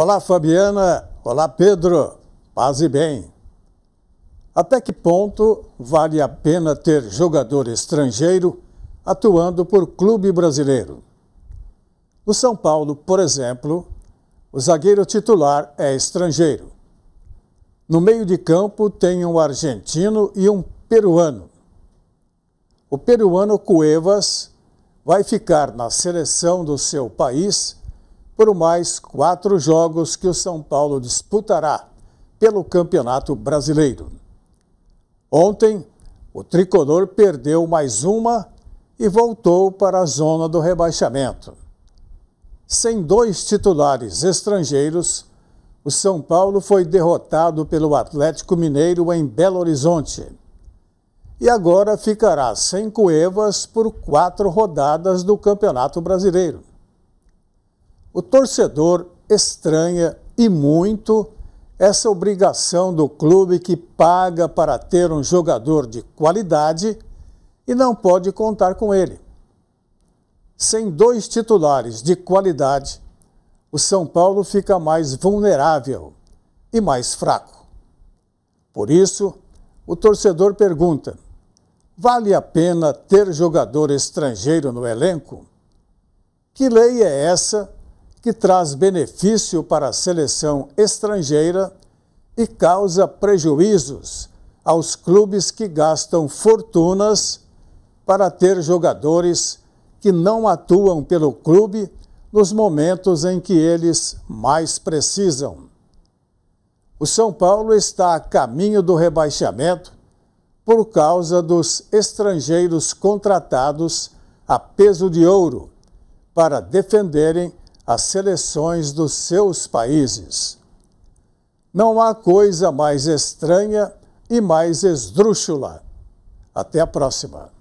Olá, Fabiana. Olá, Pedro. Paz e bem. Até que ponto vale a pena ter jogador estrangeiro atuando por clube brasileiro? No São Paulo, por exemplo, o zagueiro titular é estrangeiro. No meio de campo tem um argentino e um peruano. O peruano Cuevas vai ficar na seleção do seu país por mais quatro jogos que o São Paulo disputará pelo Campeonato Brasileiro. Ontem, o tricolor perdeu mais uma e voltou para a zona do rebaixamento. Sem dois titulares estrangeiros, o São Paulo foi derrotado pelo Atlético Mineiro em Belo Horizonte. E agora ficará sem Cuevas por quatro rodadas do Campeonato Brasileiro. O torcedor estranha e muito essa obrigação do clube que paga para ter um jogador de qualidade e não pode contar com ele. Sem dois titulares de qualidade, o São Paulo fica mais vulnerável e mais fraco. Por isso, o torcedor pergunta: vale a pena ter jogador estrangeiro no elenco? Que lei é essa que traz benefício para a seleção estrangeira e causa prejuízos aos clubes que gastam fortunas para ter jogadores que não atuam pelo clube nos momentos em que eles mais precisam. O São Paulo está a caminho do rebaixamento por causa dos estrangeiros contratados a peso de ouro para defenderem as seleções dos seus países. Não há coisa mais estranha e mais esdrúxula. Até a próxima!